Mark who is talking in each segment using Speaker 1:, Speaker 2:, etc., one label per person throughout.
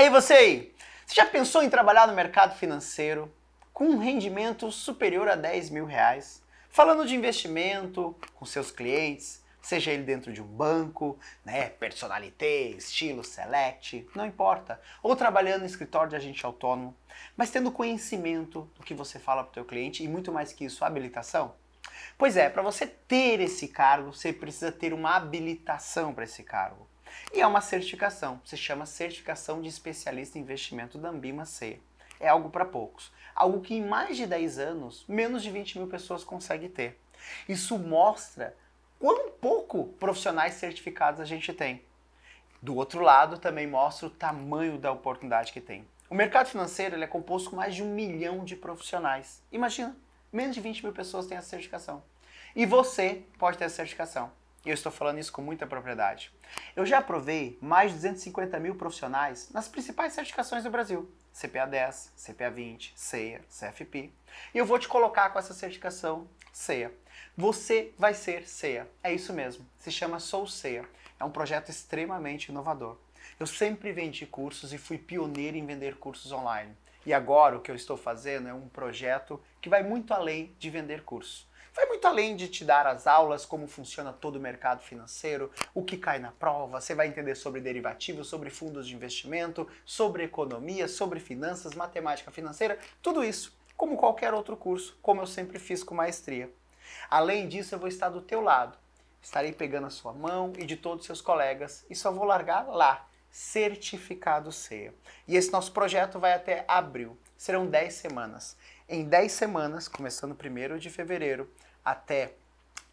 Speaker 1: Aí você aí, você já pensou em trabalhar no mercado financeiro com um rendimento superior a 10 mil reais? Falando de investimento com seus clientes, seja ele dentro de um banco, né, personalité, estilo, select, não importa. Ou trabalhando em escritório de agente autônomo, mas tendo conhecimento do que você fala para o teu cliente e muito mais que isso, habilitação. Pois é, para você ter esse cargo, você precisa ter uma habilitação para esse cargo. E é uma certificação, se chama Certificação de Especialista em Investimento da Ambima C. É algo para poucos, algo que em mais de 10 anos, menos de 20 mil pessoas conseguem ter. Isso mostra quão pouco profissionais certificados a gente tem. Do outro lado, também mostra o tamanho da oportunidade que tem. O mercado financeiro é composto por mais de um milhão de profissionais. Imagina, menos de 20 mil pessoas têm a certificação. E você pode ter a certificação. E Eu estou falando isso com muita propriedade. Eu já aprovei mais de 250 mil profissionais nas principais certificações do Brasil: CPA 10, CPA 20, CEA, CFP. E eu vou te colocar com essa certificação CEA. Você vai ser CEA. É isso mesmo. Se chama Sou CEA. É um projeto extremamente inovador. Eu sempre vendi cursos e fui pioneiro em vender cursos online. E agora o que eu estou fazendo é um projeto que vai muito além de vender curso vai muito além de te dar as aulas, como funciona todo o mercado financeiro, o que cai na prova, você vai entender sobre derivativos, sobre fundos de investimento, sobre economia, sobre finanças, matemática financeira, tudo isso, como qualquer outro curso, como eu sempre fiz com maestria. Além disso, eu vou estar do teu lado. Estarei pegando a sua mão e de todos os seus colegas e só vou largar lá, certificado CEA. E esse nosso projeto vai até abril. Serão 10 semanas. Em 10 semanas, começando 1 de fevereiro, até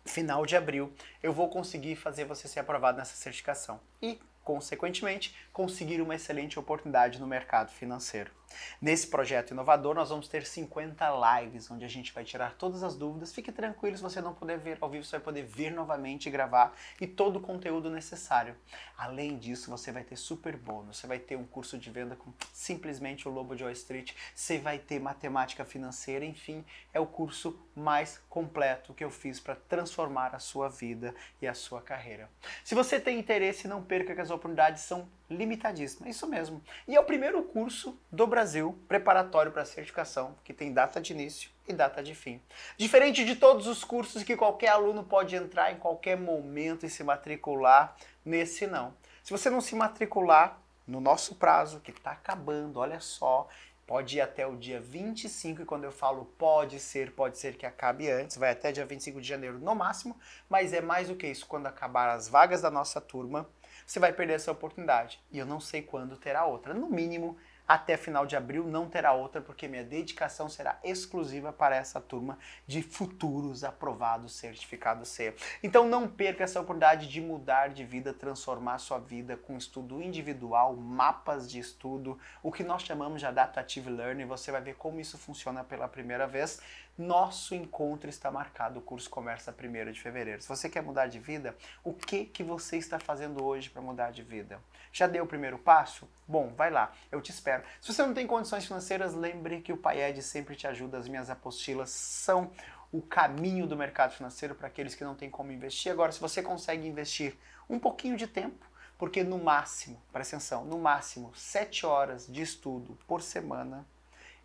Speaker 1: final de abril, eu vou conseguir fazer você ser aprovado nessa certificação e, consequentemente, conseguir uma excelente oportunidade no mercado financeiro. Nesse projeto inovador, nós vamos ter 50 lives, onde a gente vai tirar todas as dúvidas. Fique tranquilo, se você não puder ver ao vivo, você vai poder vir novamente e gravar e todo o conteúdo necessário. Além disso, você vai ter super bônus, você vai ter um curso de venda com simplesmente o Lobo de Wall Street, você vai ter matemática financeira, enfim, é o curso mais completo que eu fiz para transformar a sua vida e a sua carreira. Se você tem interesse, não perca que as oportunidades são limitadíssima. Isso mesmo. E é o primeiro curso do Brasil preparatório para certificação, que tem data de início e data de fim. Diferente de todos os cursos que qualquer aluno pode entrar em qualquer momento e se matricular, nesse não. Se você não se matricular no nosso prazo, que está acabando, olha só, pode ir até o dia 25, e quando eu falo pode ser, pode ser que acabe antes, vai até dia 25 de janeiro no máximo, mas é mais do que isso, quando acabar as vagas da nossa turma, você vai perder essa oportunidade. E eu não sei quando terá outra. No mínimo, até final de abril não terá outra, porque minha dedicação será exclusiva para essa turma de futuros aprovados certificado C. Então não perca essa oportunidade de mudar de vida, transformar sua vida com estudo individual, mapas de estudo, o que nós chamamos de Adaptative Learning. Você vai ver como isso funciona pela primeira vez nosso encontro está marcado, o curso começa 1 de fevereiro. Se você quer mudar de vida, o que, que você está fazendo hoje para mudar de vida? Já deu o primeiro passo? Bom, vai lá, eu te espero. Se você não tem condições financeiras, lembre que o Paed sempre te ajuda, as minhas apostilas são o caminho do mercado financeiro para aqueles que não têm como investir. Agora, se você consegue investir um pouquinho de tempo, porque no máximo, presta atenção, no máximo 7 horas de estudo por semana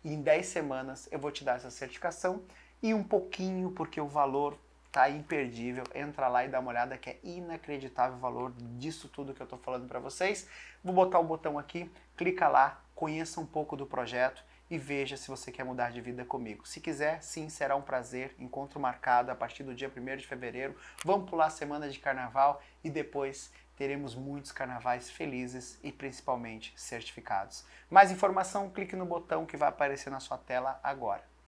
Speaker 1: e em 10 semanas eu vou te dar essa certificação e um pouquinho, porque o valor tá imperdível. Entra lá e dá uma olhada que é inacreditável o valor disso tudo que eu estou falando para vocês. Vou botar o um botão aqui, clica lá, conheça um pouco do projeto e veja se você quer mudar de vida comigo. Se quiser, sim, será um prazer. Encontro marcado a partir do dia 1 de fevereiro. Vamos pular a semana de carnaval e depois teremos muitos carnavais felizes e principalmente certificados. Mais informação, clique no botão que vai aparecer na sua tela agora.